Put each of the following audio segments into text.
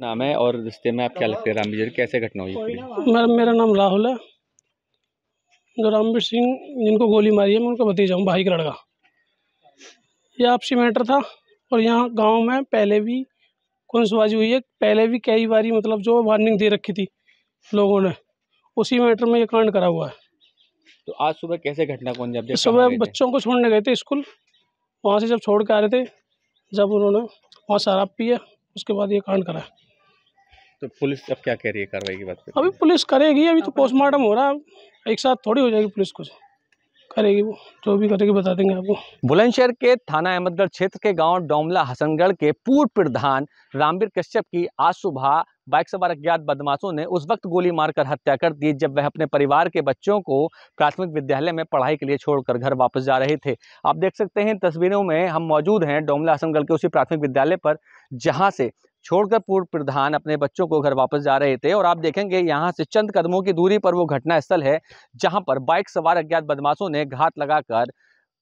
नाम है और रिश्ते में आप क्या लगते हैं रामवीर कैसे घटना हुई मैम मेरा नाम राहुल है जो रामवीर सिंह जिनको गोली मारी है मैं उनका भतीजा हूँ भाई का लड़का यह आपसी मैटर था और यहाँ गांव में पहले भी खुनसबाजी हुई है पहले भी कई बारी मतलब जो वार्निंग दे रखी थी लोगों ने उसी मैटर में ये कांड करा हुआ है तो आज सुबह कैसे घटना कौन जब सुबह बच्चों को छोड़ने गए थे स्कूल वहाँ से जब छोड़ के आ रहे थे जब उन्होंने वहाँ शराब पिया उसके बाद ये कांड करा तो पुलिस अब क्या कह रही है कार्रवाई की बात अभी पुलिस करेगी अभी तो पोस्टमार्टम हो रहा है एक साथ थोड़ी हो जाएगी पुलिस को करेगी वो जो भी करेगी बता देंगे आपको बुलंदशहर के थाना अहमदगढ़ क्षेत्र के गांव डोमला हसनगढ़ के पूर्व प्रधान रामवीर कश्यप की आज सुबह बाइक सवार अज्ञात बदमाशों ने उस वक्त गोली मारकर हत्या कर दी जब वह अपने परिवार के बच्चों को प्राथमिक विद्यालय में पढ़ाई के लिए छोड़कर घर वापस जा रहे थे आप देख सकते हैं तस्वीरों में हम मौजूद हैं डोमला हसनगढ़ के उसी प्राथमिक विद्यालय पर जहाँ से छोड़कर पूर्व प्रधान अपने बच्चों को घर वापस जा रहे थे और आप देखेंगे यहाँ से चंद कदमों की दूरी पर वो घटना स्थल है जहाँ पर बाइक सवार अज्ञात बदमाशों ने घात लगाकर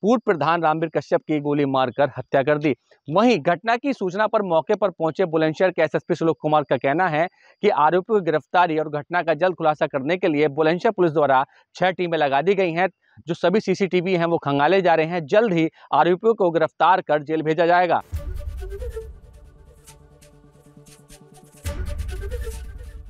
पूर्व प्रधान रामवीर कश्यप की गोली मारकर हत्या कर दी वहीं घटना की सूचना पर मौके पर पहुंचे बुलंदशहर के एसएसपी सुलोक कुमार का कहना है कि आरोपियों की गिरफ्तारी और घटना का जल्द खुलासा करने के लिए बुलंदशहर पुलिस द्वारा छह टीमें लगा दी गई हैं जो सभी सीसीटीवी हैं वो खंगाले जा रहे हैं जल्द ही आरोपियों को गिरफ्तार कर जेल भेजा जाएगा